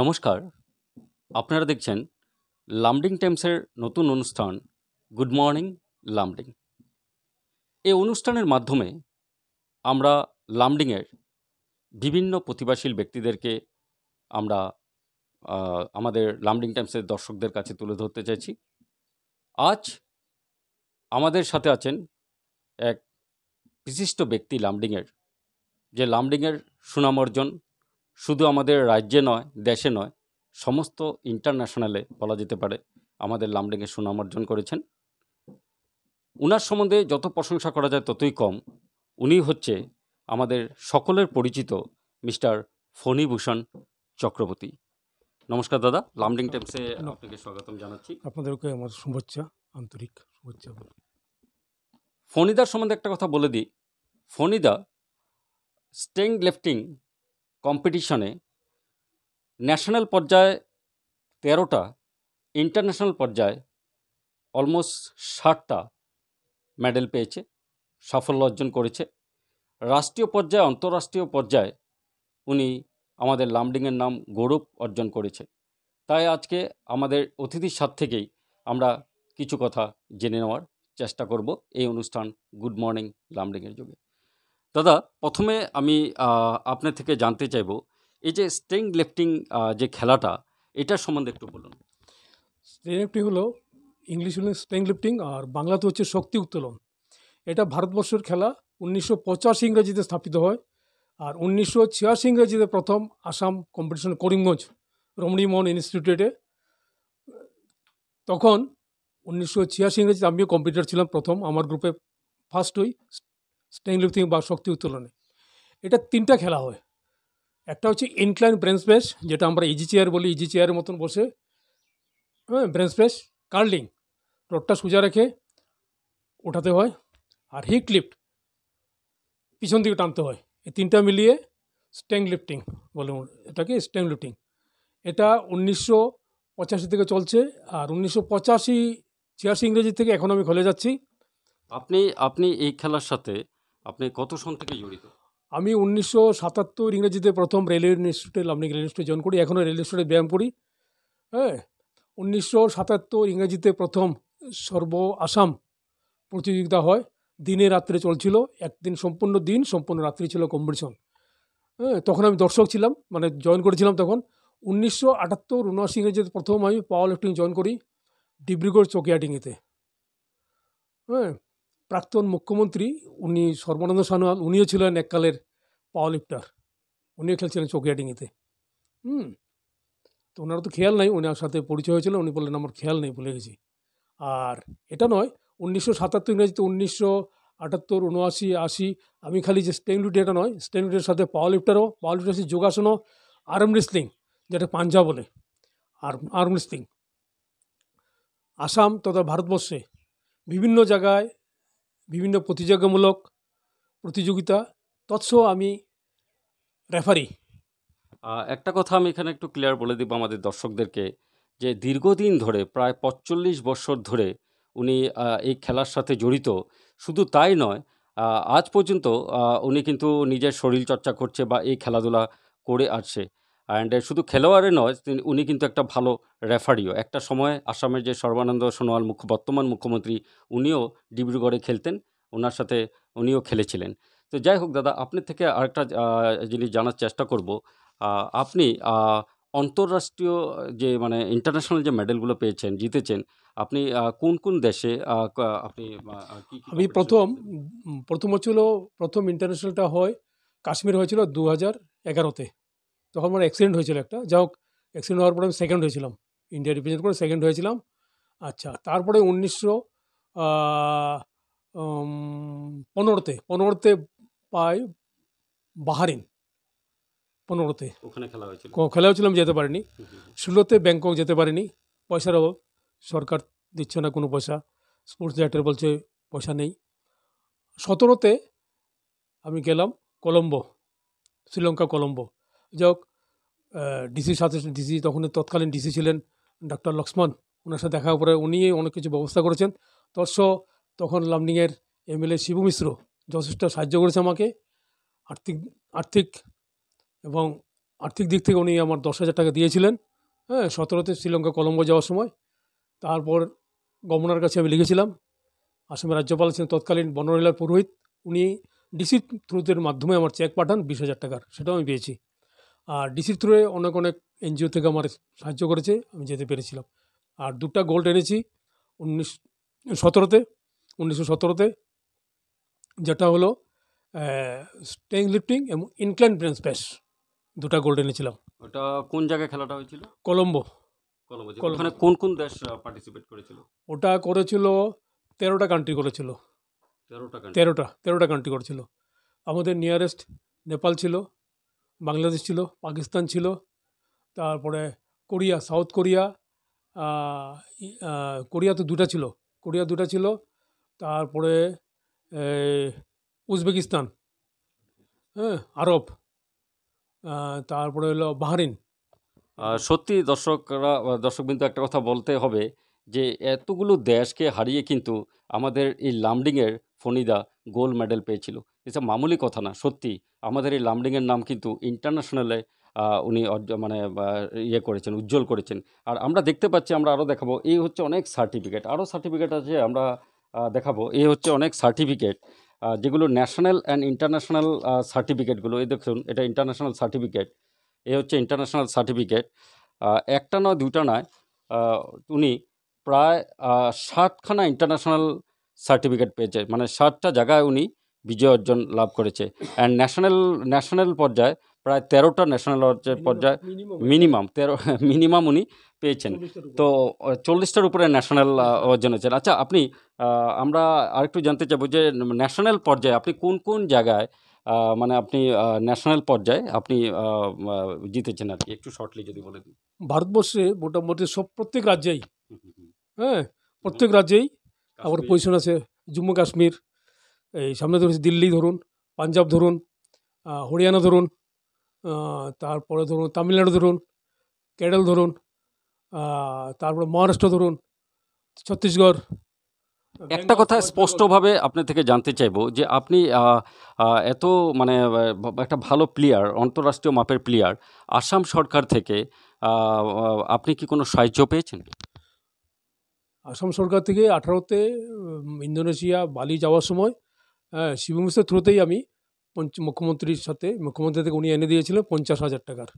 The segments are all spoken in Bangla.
নমস্কার আপনারা দেখছেন লামডিং টাইমসের নতুন অনুষ্ঠান গুড মর্নিং লামডিং এই অনুষ্ঠানের মাধ্যমে আমরা লামডিংয়ের বিভিন্ন প্রতিভাশীল ব্যক্তিদেরকে আমরা আমাদের লামডিং টাইমসের দর্শকদের কাছে তুলে ধরতে চাইছি আজ আমাদের সাথে আছেন এক বিশিষ্ট ব্যক্তি লামডিংয়ের যে লামডিংয়ের সুনাম অর্জন শুধু আমাদের রাজ্যে নয় দেশে নয় সমস্ত ইন্টারন্যাশনালে বলা যেতে পারে আমাদের লামডিংয়ে সুনাম অর্জন করেছেন উনার সম্বন্ধে যত প্রশংসা করা যায় ততই কম উনি হচ্ছে আমাদের সকলের পরিচিত মিস্টার ফণীভূষণ চক্রবর্তী নমস্কার দাদা লামডিং টেপসে আপনাকে স্বাগতম জানাচ্ছি আপনাদেরকে আমার শুভেচ্ছা আন্তরিক শুভেচ্ছা ফণিদার সম্বন্ধে একটা কথা বলে দিই ফণিদা স্টেং লেফটিং কম্পিটিশনে ন্যাশনাল পর্যায়ে তেরোটা ইন্টারন্যাশনাল পর্যায়ে অলমোস্ট ষাটটা মেডেল পেয়েছে সাফল্য অর্জন করেছে রাষ্ট্রীয় পর্যায়ে আন্তঃরাষ্ট্রীয় পর্যায়ে উনি আমাদের লামডিংয়ের নাম গৌরব অর্জন করেছে তাই আজকে আমাদের অতিথির সাত থেকেই আমরা কিছু কথা জেনে নেওয়ার চেষ্টা করব এই অনুষ্ঠান গুড মর্নিং লামডিংয়ের যুগে দাদা প্রথমে আমি আপনার থেকে জানতে চাইব এই যে স্ট্রিং লিফটিং যে খেলাটা এটার সম্বন্ধে একটু বলুন স্ট্রিং লিফটিং হলো ইংলিশ হলো স্ট্রিং লিফটিং আর বাংলাতে হচ্ছে শক্তি উত্তোলন এটা ভারতবর্ষের খেলা উনিশশো পঁচাশি ইংরেজিতে স্থাপিত হয় আর উনিশশো ছিয়াশি ইংরেজিতে প্রথম আসাম কম্পিটিশন করিমগঞ্জ রমণীমোহন ইনস্টিটিউটে তখন উনিশশো ছিয়াশি ইংরেজিতে আমিও কম্পিউটার ছিলাম প্রথম আমার গ্রুপে ফার্স্ট হই স্ট্রেং লিফটিং বা শক্তি উত্তোলনে এটা তিনটা খেলা হয় একটা হচ্ছে ইনক্লাইন ব্রেন স্পেস যেটা আমরা ইজি চেয়ার বলি ইজি চেয়ারের মতন বসে হ্যাঁ ব্রেন স্পেস কার্লিং রোডটা সোজা রেখে ওঠাতে হয় আর হিট লিফট পিছন দিকে টানতে হয় এই তিনটা মিলিয়ে স্ট্রেং লিফটিং বলে এটাকে স্ট্রেং লিফটিং এটা উনিশশো পঁচাশি থেকে চলছে আর উনিশশো পঁচাশি ছিয়াশি ইংরেজি থেকে এখন আমি খোলে যাচ্ছি আপনি আপনি এই খেলার সাথে আপনি কত সন থেকে জড়িত আমি উনিশশো সাতাত্তর ইংরেজিতে প্রথম রেলওয়ে ইনস্টিটিউটে আপনি রেল ইনস্টিটিউটে জয়েন করি এখনও রেল ইনস্টিটিউটে ব্যায়াম করি হ্যাঁ উনিশশো সাতাত্তর ইংরেজিতে প্রথম সর্ব আসাম প্রতিযোগিতা হয় দিনে রাত্রে চলছিল একদিন সম্পূর্ণ দিন সম্পূর্ণ রাত্রি ছিল কম্পিটিশন হ্যাঁ তখন আমি দর্শক ছিলাম মানে জয়েন করেছিলাম তখন উনিশশো আটাত্তর উনআশি ইংরেজিতে প্রথম আমি পাওয়ার লিফটিং জয়েন করি ডিব্রুগড় চকিয়াটিংয়েতে হ্যাঁ প্রাক্তন মুখ্যমন্ত্রী উনি সর্বানন্দ সানোয়াল উনিও ছিলেন এককালের পাওয়ার লিফটার উনিও খেলছিলেন চৌকিয়াডিঙিতে হুম তো ওনারা তো খেয়াল নাই ওনার সাথে পরিচয় হয়েছিল উনি বললেন আমার খেয়াল নেই ভুলে গেছি আর এটা নয় উনিশশো সাতাত্তর ইংরেজিতে উনিশশো আটাত্তর উনআশি আশি আমি খালি যে স্টেন লুটি এটা নয় স্টেন লুটের সাথে পাওয়ার লিফটারও পাওয়ার লিফটার যোগাসনও আর্ম রেসলিং যেটা পাঞ্জা বলে আর্ম আর্ম রেসলিং আসাম তথা ভারতবর্ষে বিভিন্ন জায়গায় বিভিন্ন প্রতিযোগিতামূলক প্রতিযোগিতা তৎস আমি রেফারি একটা কথা আমি এখানে একটু ক্লিয়ার বলে দিব আমাদের দর্শকদেরকে যে দীর্ঘদিন ধরে প্রায় পঁচল্লিশ বছর ধরে উনি এই খেলার সাথে জড়িত শুধু তাই নয় আজ পর্যন্ত উনি কিন্তু নিজের শরীর চর্চা করছে বা এই খেলাধুলা করে আসছে অ্যান্ড uh, শুধু খেলোয়াড়ে নয় তিনি উনি কিন্তু একটা ভালো রেফারিও একটা সময় আসামের যে সর্বানন্দ সোনোয়াল মুখ্য বর্তমান মুখ্যমন্ত্রী উনিও ডিব্রুগড়ে খেলতেন ওনার সাথে উনিও খেলেছিলেন তো যাই হোক দাদা আপনার থেকে আরেকটা জিনিস জানার চেষ্টা করব আপনি আন্তর্রাষ্ট্রীয় যে মানে ইন্টারন্যাশনাল যে মেডেলগুলো পেয়েছেন জিতেছেন আপনি কোন কোন দেশে আপনি আমি প্রথম প্রথম হচ্ছিল প্রথম ইন্টারন্যাশনালটা হয় কাশ্মীর হয়েছিল দু হাজার এগারোতে তখন আমার মানে অ্যাক্সিডেন্ট হয়েছিল একটা যা হোক অ্যাক্সিডেন্ট হওয়ার পরে আমি সেকেন্ড হয়েছিলাম ইন্ডিয়া রিপ্রেজেন্ট করে সেকেন্ড হয়েছিলাম আচ্ছা তারপরে উনিশশো পনেরোতে পনেরোতে পাই বাহারিন পনেরোতে ওখানে খেলা হয়েছিল খেলা হয়েছিলাম যেতে পারিনি ষোলোতে ব্যাংকক যেতে পারিনি পয়সার অভাব সরকার দিচ্ছে না কোনো পয়সা স্পোর্টস ডাইরেক্টর বলছে পয়সা নেই সতেরোতে আমি গেলাম কলম্বো শ্রীলঙ্কা কলম্বো যাই হোক ডিসির সাথে ডিসি তখন তৎকালীন ডিসি ছিলেন ডক্টর লক্ষ্মণ ওনার সাথে দেখা পরে উনি অনেক কিছু ব্যবস্থা করেছেন তৎস তখন লামডিংয়ের এমএলএ শিবু মিশ্র যথেষ্ট সাহায্য করেছে আমাকে আর্থিক আর্থিক এবং আর্থিক দিক থেকে উনি আমার দশ হাজার টাকা দিয়েছিলেন হ্যাঁ সতেরোতে শ্রীলঙ্কা কলম্বো যাওয়ার সময় তারপর গভর্নর কাছে আমি লিখেছিলাম আসামের রাজ্যপাল ছিলেন তৎকালীন বনরহিলার পুরোহিত উনি ডিসি থ্রুতের মাধ্যমে আমার চেক পাঠান বিশ হাজার টাকার সেটাও আমি পেয়েছি আর ডিসির থ্রুয়ে অনেক অনেক এনজিও থেকে আমার সাহায্য করেছে আমি যেতে পেরেছিলাম আর দুটা গোল্ড এনেছি উনিশ সতেরোতে উনিশশো সতেরোতে যেটা হলো স্টেং লিফটিং এবং ইনক্লাইন ব্রেঞ্চ প্যাস দুটা গোল্ড এনেছিলাম ওটা কোন জায়গায় খেলাটা হয়েছিল কলম্বো কলম্বো কোন কোন দেশ পার্টিসিপেট করেছিল ওটা করেছিল তেরোটা কান্ট্রি করেছিল তেরোটা তেরোটা তেরোটা কান্ট্রি করেছিল আমাদের নিয়ারেস্ট নেপাল ছিল বাংলাদেশ ছিল পাকিস্তান ছিল তারপরে কোরিয়া সাউথ কোরিয়া কোরিয়া তো দুটা ছিল কোরিয়া দুটা ছিল তারপরে উজবেকিস্তান হ্যাঁ আরব তারপরে হলো বাহারিন সত্যি দর্শকরা দর্শকবিন্দু একটা কথা বলতে হবে যে এতগুলো দেশকে হারিয়ে কিন্তু আমাদের এই লামডিংয়ের ফণিদা গোল্ড মেডেল পেয়েছিল এটা মামুলি কথা না সত্যি আমাদের এই লামডিংয়ের নাম কিন্তু ইন্টারন্যাশনালে উনি মানে ইয়ে করেছেন উজ্জ্বল করেছেন আর আমরা দেখতে পাচ্ছি আমরা আরও দেখাবো এই হচ্ছে অনেক সার্টিফিকেট আরও সার্টিফিকেট আছে আমরা দেখাবো এই হচ্ছে অনেক সার্টিফিকেট যেগুলো ন্যাশনাল অ্যান্ড ইন্টারন্যাশনাল সার্টিফিকেটগুলো এই দেখুন এটা ইন্টারন্যাশনাল সার্টিফিকেট এ হচ্ছে ইন্টারন্যাশনাল সার্টিফিকেট একটা নয় দুটা নয় উনি প্রায় ষাটখানা ইন্টারন্যাশনাল সার্টিফিকেট পেয়েছে মানে ষাটটা জায়গায় উনি বিজয় অর্জন লাভ করেছে অ্যান্ড ন্যাশনাল ন্যাশনাল পর্যায়ে প্রায় তেরোটা ন্যাশনাল পর্যায়ে মিনিমাম তেরো মিনিমাম উনি পেয়েছেন তো চল্লিশটার উপরে ন্যাশনাল অর্জন হয়েছেন আচ্ছা আপনি আমরা আরেকটু জানতে চাইবো যে ন্যাশনাল পর্যায়ে আপনি কোন কোন জায়গায় মানে আপনি ন্যাশনাল পর্যায়ে আপনি জিতেছেন আর কি একটু শর্টলি যদি বলে দিন ভারতবর্ষে মোটামুটি সব প্রত্যেক রাজ্যেই হ্যাঁ প্রত্যেক রাজ্যেই আমার পজিশন আছে জম্মু কাশ্মীর এই সামনে ধরেছি দিল্লি ধরুন পাঞ্জাব ধরুন হরিয়ানা ধরুন তারপরে ধরুন তামিলনাড়ু ধরুন কেরল ধরুন তারপরে মহারাষ্ট্র ধরুন ছত্তিশগড় একটা কথা স্পষ্টভাবে আপনার থেকে জানতে চাইব যে আপনি এত মানে একটা ভালো প্লেয়ার আন্তর্রাষ্ট্রীয় মাপের প্লেয়ার আসাম সরকার থেকে আপনি কি কোনো সাহায্য পেয়েছেন আসাম সরকার থেকে আঠারোতে ইন্দোনেশিয়া বালি যাওয়ার সময় হ্যাঁ শিবু মিশ্রের থ্রুতেই আমি মুখ্যমন্ত্রীর সাথে মুখ্যমন্ত্রী থেকে উনি এনে দিয়েছিলেন পঞ্চাশ হাজার টাকার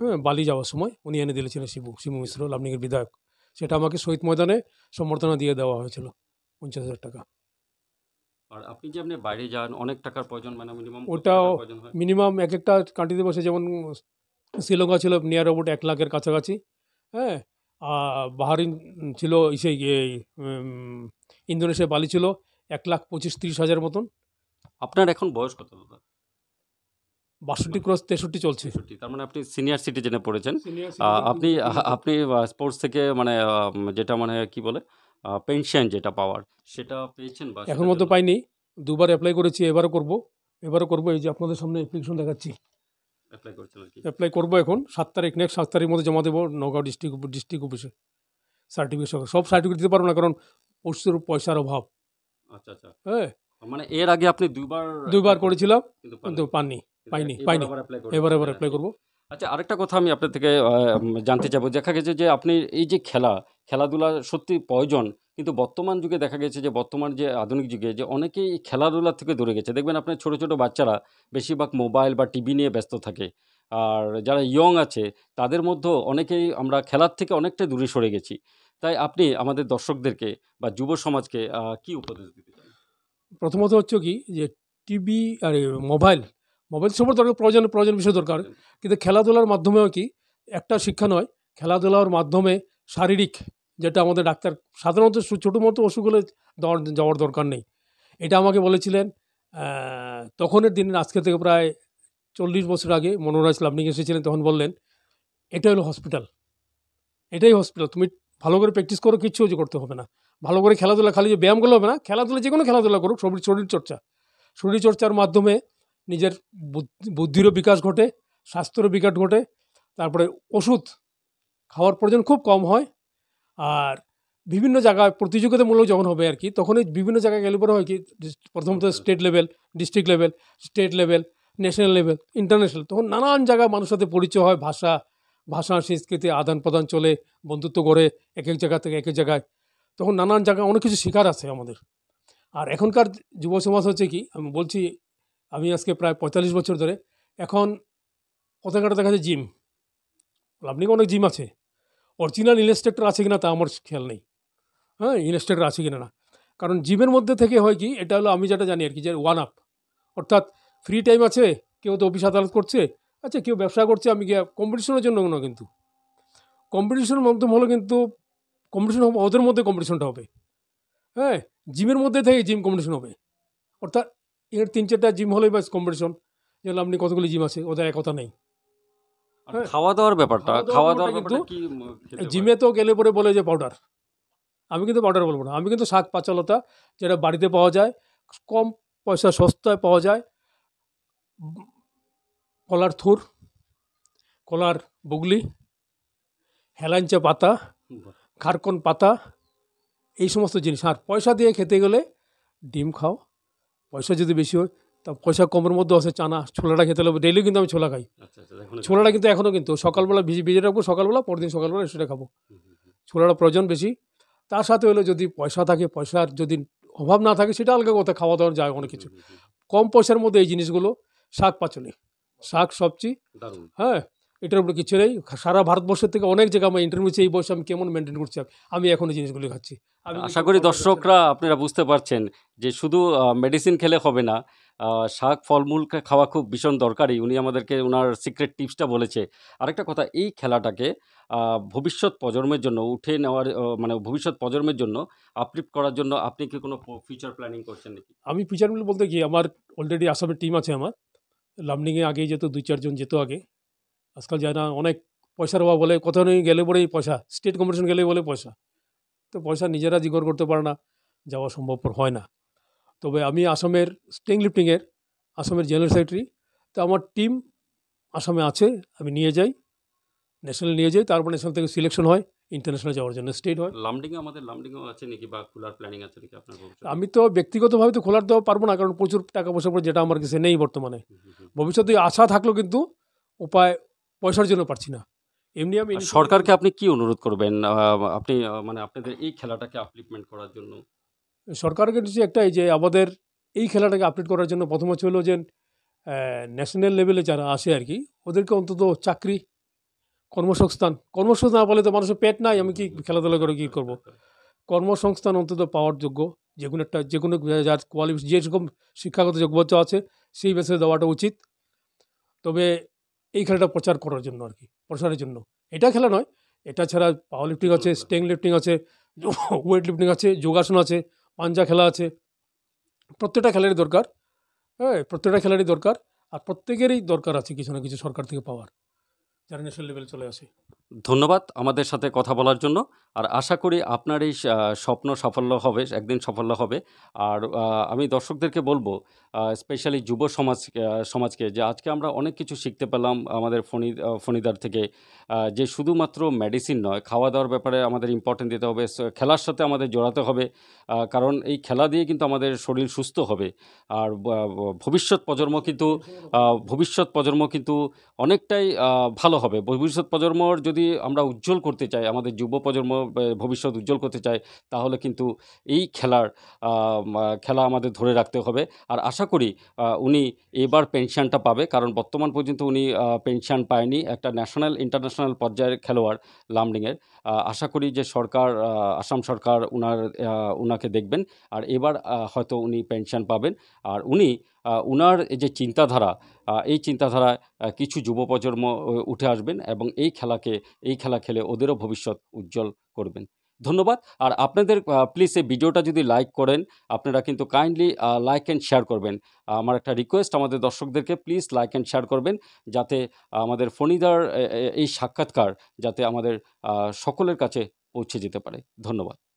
হ্যাঁ বালি যাওয়ার সময় উনি এনে দিয়েছিলেন শিবু শিবু মিশ্র লাবনিকের বিধায়ক সেটা আমাকে শহীদ ময়দানে সম্বর্ধনা দিয়ে দেওয়া হয়েছিল পঞ্চাশ হাজার টাকা আর আপনি যে আপনি বাইরে যান অনেক টাকার প্রয়োজন মানে মিনিমাম ওটাও মিনিমাম এক একটা কান্ট্রিতে বসে যেমন শ্রীলঙ্কা ছিল নিয়ার অ্যাবাউট এক লাখের কাছাকাছি হ্যাঁ আর বাহারিন ছিল সেই ইন্দোনেশিয়া বালি ছিল এক লাখ পঁচিশ তিরিশ হাজার মতন আপনার এখন বয়স কত দাদা বাষট্টি ক্রস তেষট্টি চলছে তার মানে আপনি সিনিয়র সিটিজেনে পড়েছেন আপনি আপনি স্পোর্টস থেকে মানে যেটা মানে কি বলে পেনশন যেটা পাওয়ার সেটা পেয়েছেন এখন মতো পাইনি দুবার অ্যাপ্লাই করেছি এবারও করব এবারও করব এই যে আপনাদের সামনে অ্যাপ্লিকেশন দেখাচ্ছি অ্যাপ্লাই করছেন অ্যাপ্লাই করবো এখন সাত তারিখ নেক্সট সাত তারিখের মধ্যে জমা দেবো নগাঁও ডিস্ট্রিক্ট ডিস্ট্রিক্ট অফিসে সার্টিফিকেট সব সার্টিফিকেট দিতে পারবো না কারণ প্রচুর পয়সার অভাব আচ্ছা আচ্ছা হ্যাঁ মানে এর আগে আপনি দুবার দুবার করেছিলাম কিন্তু পাননি পাইনি পাইনি এবার এবার অ্যাপ্লাই করবো আচ্ছা আরেকটা কথা আমি আপনার থেকে জানতে চাবো দেখা গেছে যে আপনি এই যে খেলা খেলাধুলা সত্যি প্রয়োজন কিন্তু বর্তমান যুগে দেখা গেছে যে বর্তমান যে আধুনিক যুগে যে অনেকেই খেলাধুলার থেকে দূরে গেছে দেখবেন আপনার ছোট ছোট বাচ্চারা বেশিরভাগ মোবাইল বা টিভি নিয়ে ব্যস্ত থাকে আর যারা ইয়ং আছে তাদের মধ্যেও অনেকেই আমরা খেলার থেকে অনেকটা দূরে সরে গেছি তাই আপনি আমাদের দর্শকদেরকে বা যুব সমাজকে কি উপদেশ দিতে চান প্রথমত হচ্ছে কি যে টিভি আর মোবাইল মোবাইল সবার দরকার প্রয়োজন প্রয়োজন বিষয় দরকার কিন্তু খেলাধুলার মাধ্যমেও কি একটা শিক্ষা নয় খেলাধুলার মাধ্যমে শারীরিক যেটা আমাদের ডাক্তার সাধারণত ছোটো মতো অসুখ হলে যাওয়ার দরকার নেই এটা আমাকে বলেছিলেন তখনের দিনের আজকে থেকে প্রায় চল্লিশ বছর আগে মনোরাজ লাভনিক এসেছিলেন তখন বললেন এটা হলো হসপিটাল এটাই হসপিটাল তুমি ভালো করে প্র্যাকটিস করো কিচ্ছু যে করতে হবে না ভালো করে খেলাধুলা খালি যে ব্যায়ামগুলো হবে না খেলাধুলা যে কোনো খেলাধুলা করুক শরীর শরীরচর্চা শরীরচর্চার মাধ্যমে নিজের বুদ্ধিরও বিকাশ ঘটে স্বাস্থ্যেরও বিকাশ ঘটে তারপরে ওষুধ খাওয়ার প্রয়োজন খুব কম হয় আর বিভিন্ন জায়গায় প্রতিযোগিতামূলক যখন হবে আর কি তখনই বিভিন্ন জায়গায় গেলে পরে হয় কি প্রথমত state level district level state level national level international তখন নানান জায়গায় মানুষের সাথে পরিচয় হয় ভাষা ভাষা সংস্কৃতি আদান প্রদান চলে বন্ধুত্ব গড়ে এক এক জায়গা থেকে এক এক জায়গায় তখন নানান জায়গায় অনেক কিছু শিকার আছে আমাদের আর এখনকার যুব সমাজ হচ্ছে কি আমি বলছি আমি আজকে প্রায় পঁয়তাল্লিশ বছর ধরে এখন পতাকাটা দেখা যায় জিম লাভনিকে অনেক জিম আছে অরিজিনাল ইনস্ট্রাক্টর আছে কি না তা আমার খেয়াল নেই হ্যাঁ ইনস্ট্রাক্টর আছে না না কারণ জিমের মধ্যে থেকে হয় কি এটা হলো আমি যেটা জানি আর কি যে ওয়ান আপ অর্থাৎ ফ্রি টাইম আছে কেউ তো অফিস আদালত করছে আচ্ছা কেউ ব্যবসা করছে আমি গিয়ে কম্পিটিশনের জন্য না কিন্তু কম্পিটিশনের মাধ্যম হলো কিন্তু কম্পিটিশন হবে ওদের মধ্যে কম্পিটিশনটা হবে হ্যাঁ জিমের মধ্যে থেকে জিম কম্পিটিশন হবে অর্থাৎ এর তিন চারটা জিম হলেই বা কম্পিটিশন যেগুলো আপনি কতগুলি জিম আছে ওদের একতা নেই হ্যাঁ, খাওয়া দাওয়ার ব্যাপারটা খাওয়া দাওয়ার কিন্তু জিমে তো গেলে পরে বলে যে পাউডার আমি কিন্তু পাউডার বলবো না আমি কিন্তু শাক পাচালতা যেটা বাড়িতে পাওয়া যায় কম পয়সা সস্তায় পাওয়া যায় কলার থুর কলার বুগলি হেলাঞ্চা পাতা খারকন পাতা এই সমস্ত জিনিস আর পয়সা দিয়ে খেতে গেলে ডিম খাও পয়সা যদি বেশি হয় তা পয়সা কমের মধ্যে আছে চানা ছোলাটা খেতে হবে ডেইলি কিন্তু আমি ছোলা খাই আচ্ছা, আচ্ছা, ছোলাটা কিন্তু এখনও কিন্তু সকালবেলা ভিজে ভিজে রাখবো সকালবেলা পরদিন সকালবেলা সেটা খাবো ছোলাটা প্রয়োজন বেশি তার সাথে হলো যদি পয়সা থাকে পয়সার যদি অভাব না থাকে সেটা আলগা কথা খাওয়া দাওয়ার যায় অনেক কিছু কম পয়সার মধ্যে এই জিনিসগুলো শাক পাচলি শাক সবজি হ্যাঁ এটার উপরে কিছু নেই সারা ভারতবর্ষের থেকে অনেক জায়গায় আমার ইন্টারভিউ এই বয়সে আমি কেমন মেনটেন করছি আমি এখন এই জিনিসগুলি খাচ্ছি আশা করি দর্শকরা আপনারা বুঝতে পারছেন যে শুধু মেডিসিন খেলে হবে না শাক ফলমূল খাওয়া খুব ভীষণ দরকারি উনি আমাদেরকে ওনার সিক্রেট টিপসটা বলেছে আরেকটা কথা এই খেলাটাকে ভবিষ্যৎ প্রজন্মের জন্য উঠে নেওয়ার মানে ভবিষ্যৎ প্রজন্মের জন্য আপলিপ করার জন্য আপনি কি কোনো ফিউচার প্ল্যানিং করছেন নাকি আমি ফিউচার বলতে কি আমার অলরেডি আসামের টিম আছে আমার লামডিংয়ে আগে যেত দুই চারজন যেত আগে আজকাল যায় না অনেক পয়সার অভাব বলে কোথাও নেই গেলে পরেই পয়সা স্টেট কম্পিটিশন গেলেই বলে পয়সা তো পয়সা নিজেরা জিগর করতে পারে না যাওয়া সম্ভবপর হয় না তবে আমি আসামের স্টিং লিফটিংয়ের আসামের জেনারেল সেক্রেটারি তো আমার টিম আসামে আছে আমি নিয়ে যাই ন্যাশনাল নিয়ে যাই তারপর ন্যাশনাল থেকে সিলেকশন হয় ইন্টারন্যাশনাল যাওয়ার জন্য স্টেট হয় লামডিং আমাদের লামডিং আছে নাকি বা খোলার প্ল্যানিং আছে নাকি আপনার আমি তো ব্যক্তিগতভাবে তো খোলার দেওয়া পারবো না কারণ প্রচুর টাকা পয়সা পড়ে যেটা আমার কাছে নেই বর্তমানে ভবিষ্যতে আশা থাকলেও কিন্তু উপায় পয়সার জন্য পারছি না এমনি আমি সরকারকে আপনি কি অনুরোধ করবেন আপনি মানে আপনাদের এই খেলাটাকে আপলিপমেন্ট করার জন্য সরকারকে নিশ্চয়ই একটাই যে আমাদের এই খেলাটাকে আপডেট করার জন্য প্রথম হচ্ছে হলো যে ন্যাশনাল লেভেলে যারা আসে আর কি ওদেরকে অন্তত চাকরি কর্মসংস্থান কর্মসংস্থান না বলে তো মানুষের পেট নাই আমি কি খেলাধুলা করে কী করব কর্মসংস্থান অন্তত পাওয়ার যোগ্য যে কোনো একটা যে কোনো যার কোয়ালিফি যেরকম শিক্ষাগত যোগ্যতা আছে সেই বেসে দেওয়াটা উচিত তবে এই খেলাটা প্রচার করার জন্য আর কি প্রসারের জন্য এটা খেলা নয় এটা ছাড়া পাওয়ার লিফটিং আছে স্ট্রেং লিফটিং আছে ওয়েট লিফটিং আছে যোগাসন আছে পাঞ্জা খেলা আছে প্রত্যেকটা খেলারই দরকার হ্যাঁ প্রত্যেকটা খেলারই দরকার আর প্রত্যেকেরই দরকার আছে কিছু না কিছু সরকার থেকে পাওয়ার জার্নেশন লেভেল চলে আসি ধন্যবাদ আমাদের সাথে কথা বলার জন্য আর আশা করি আপনার এই স্বপ্ন সাফল্য হবে একদিন সাফল্য হবে আর আমি দর্শকদেরকে বলবো স্পেশালি যুব সমাজ সমাজকে যে আজকে আমরা অনেক কিছু শিখতে পেলাম আমাদের ফণি ফণিদার থেকে যে শুধুমাত্র মেডিসিন নয় খাওয়া দাওয়ার ব্যাপারে আমাদের ইম্পর্টেন্ট দিতে হবে খেলার সাথে আমাদের জড়াতে হবে কারণ এই খেলা দিয়ে কিন্তু আমাদের শরীর সুস্থ হবে আর ভবিষ্যৎ প্রজন্ম কিন্তু ভবিষ্যৎ প্রজন্ম কিন্তু অনেকটাই ভালো হবে ভবিষ্যৎ প্রজন্মর যদি যদি আমরা উজ্জ্বল করতে চাই আমাদের যুব প্রজন্ম ভবিষ্যৎ উজ্জ্বল করতে চাই তাহলে কিন্তু এই খেলার খেলা আমাদের ধরে রাখতে হবে আর আশা করি উনি এবার পেনশনটা পাবে কারণ বর্তমান পর্যন্ত উনি পেনশন পায়নি একটা ন্যাশনাল ইন্টারন্যাশনাল পর্যায়ের খেলোয়াড় লামডিংয়ের আশা করি যে সরকার আসাম সরকার উনার উনাকে দেখবেন আর এবার হয়তো উনি পেনশন পাবেন আর উনি উনার যে চিন্তাধারা এই চিন্তাধারায় কিছু যুব প্রজন্ম উঠে আসবেন এবং এই খেলাকে এই খেলা খেলে ওদেরও ভবিষ্যৎ উজ্জ্বল করবেন ধন্যবাদ আর আপনাদের প্লিজ এই ভিডিওটা যদি লাইক করেন আপনারা কিন্তু কাইন্ডলি লাইক অ্যান্ড শেয়ার করবেন আমার একটা রিকোয়েস্ট আমাদের দর্শকদেরকে প্লিজ লাইক অ্যান্ড শেয়ার করবেন যাতে আমাদের ফণিদার এই সাক্ষাৎকার যাতে আমাদের সকলের কাছে পৌঁছে যেতে পারে ধন্যবাদ